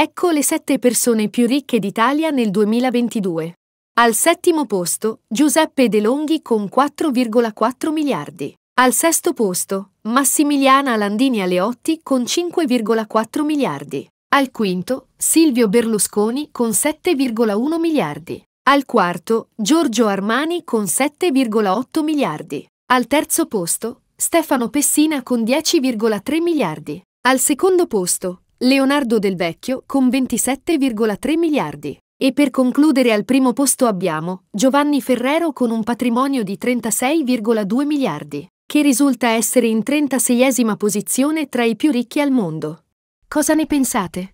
Ecco le sette persone più ricche d'Italia nel 2022. Al settimo posto, Giuseppe De Longhi con 4,4 miliardi. Al sesto posto, Massimiliana Landini Aleotti con 5,4 miliardi. Al quinto, Silvio Berlusconi con 7,1 miliardi. Al quarto, Giorgio Armani con 7,8 miliardi. Al terzo posto, Stefano Pessina con 10,3 miliardi. Al secondo posto, Leonardo Del Vecchio con 27,3 miliardi. E per concludere al primo posto abbiamo Giovanni Ferrero con un patrimonio di 36,2 miliardi, che risulta essere in 36esima posizione tra i più ricchi al mondo. Cosa ne pensate?